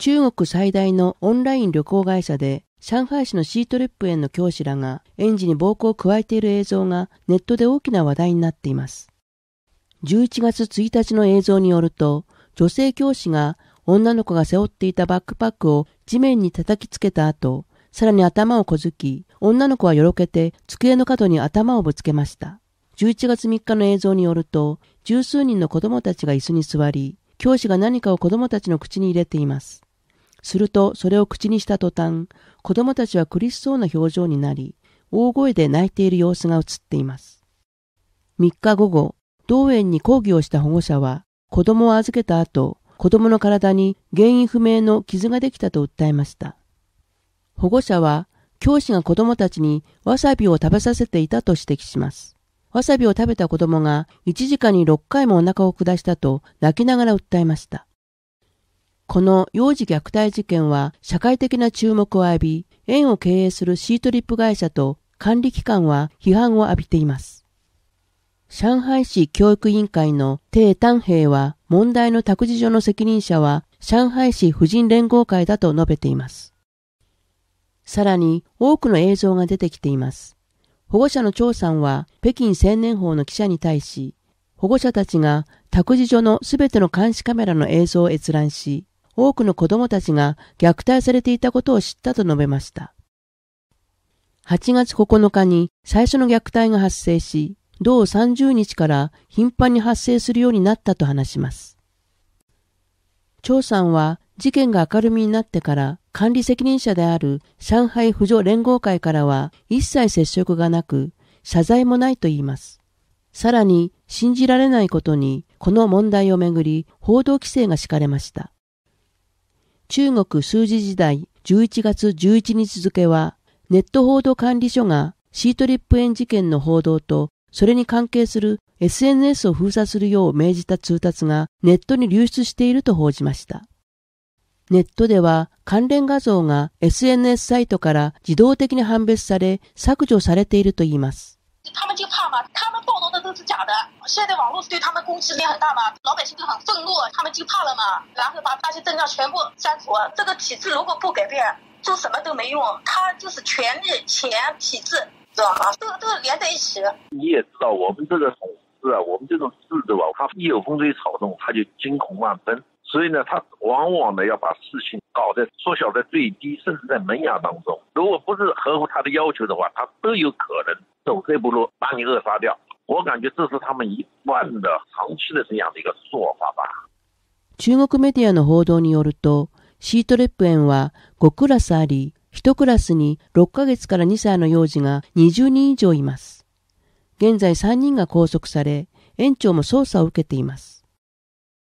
中国最大のオンライン旅行会社で、上海市のシートリップ園の教師らが園児に暴行を加えている映像がネットで大きな話題になっています。11月1日の映像によると、女性教師が女の子が背負っていたバックパックを地面に叩きつけた後、さらに頭をこづき、女の子はよろけて机の角に頭をぶつけました。11月3日の映像によると、十数人の子供たちが椅子に座り、教師が何かを子供たちの口に入れています。すると、それを口にした途端、子供たちは苦しそうな表情になり、大声で泣いている様子が映っています。3日午後、同園に抗議をした保護者は、子供を預けた後、子供の体に原因不明の傷ができたと訴えました。保護者は、教師が子供たちにわさびを食べさせていたと指摘します。わさびを食べた子供が1時間に6回もお腹を下したと泣きながら訴えました。この幼児虐待事件は社会的な注目を浴び、園を経営するシートリップ会社と管理機関は批判を浴びています。上海市教育委員会の鄭丹平は問題の託児所の責任者は上海市婦人連合会だと述べています。さらに多くの映像が出てきています。保護者の張さんは北京青年法の記者に対し、保護者たちが託児所のすべての監視カメラの映像を閲覧し、多くの子供たちが虐待されていたことを知ったと述べました。8月9日に最初の虐待が発生し、同30日から頻繁に発生するようになったと話します。張さんは事件が明るみになってから管理責任者である上海婦女連合会からは一切接触がなく謝罪もないと言います。さらに信じられないことにこの問題をめぐり報道規制が敷かれました。中国数字時代11月11日付は、ネット報道管理所がシートリップ園事件の報道と、それに関係する SNS を封鎖するよう命じた通達がネットに流出していると報じました。ネットでは関連画像が SNS サイトから自動的に判別され削除されているといいます。他们就怕嘛，他们报道的都是假的。现在网络是对他们攻击力很大嘛，老百姓都很愤怒，他们就怕了嘛，然后把那些症状全部删除。这个体制如果不改变，做什么都没用。他就是权力、钱、体制，知道吗？都都连在一起。你也知道，我们这个统治啊，我们这种制度啊，他一有风吹草动，他就惊恐万分。所以呢，他往往呢要把事情搞得缩小在最低，甚至在萌芽当中。如果不是合乎他的要求的话，他都有可能。把你扼杀掉。我感觉这是他们一贯的长期的这样的一个做法吧。中国メディアの報道によると、シートレップ園は5クラスあり、1クラスに6ヶ月から2歳の幼児が20人以上います。現在3人が拘束され、園長も捜査を受けています。